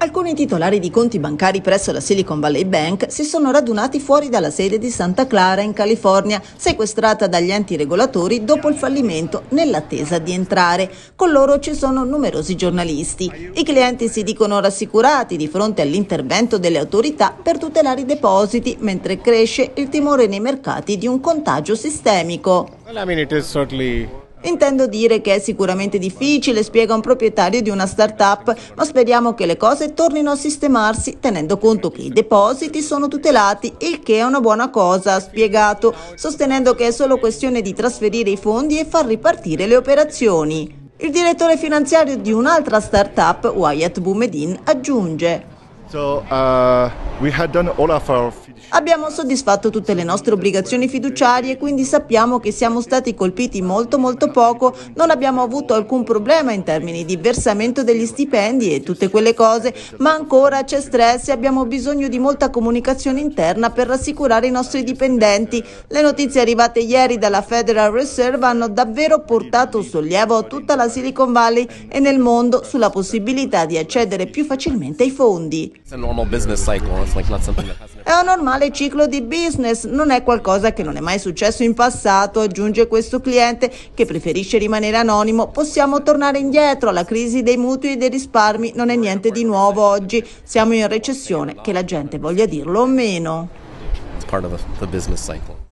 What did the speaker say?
Alcuni titolari di conti bancari presso la Silicon Valley Bank si sono radunati fuori dalla sede di Santa Clara in California, sequestrata dagli enti regolatori dopo il fallimento nell'attesa di entrare. Con loro ci sono numerosi giornalisti. I clienti si dicono rassicurati di fronte all'intervento delle autorità per tutelare i depositi, mentre cresce il timore nei mercati di un contagio sistemico. Well, I mean, Intendo dire che è sicuramente difficile, spiega un proprietario di una start-up, ma speriamo che le cose tornino a sistemarsi tenendo conto che i depositi sono tutelati, il che è una buona cosa, ha spiegato, sostenendo che è solo questione di trasferire i fondi e far ripartire le operazioni. Il direttore finanziario di un'altra start-up, Wyatt Boumedin, aggiunge Uh, abbiamo soddisfatto tutte le nostre obbligazioni fiduciarie, quindi sappiamo che siamo stati colpiti molto molto poco, non abbiamo avuto alcun problema in termini di versamento degli stipendi e tutte quelle cose, ma ancora c'è stress e abbiamo bisogno di molta comunicazione interna per rassicurare i nostri dipendenti. Le notizie arrivate ieri dalla Federal Reserve hanno davvero portato sollievo a tutta la Silicon Valley e nel mondo sulla possibilità di accedere più facilmente ai fondi. È un normale ciclo di business, non è qualcosa che non è mai successo in passato, aggiunge questo cliente che preferisce rimanere anonimo. Possiamo tornare indietro alla crisi dei mutui e dei risparmi, non è niente di nuovo oggi. Siamo in recessione, che la gente voglia dirlo o meno. It's part of the business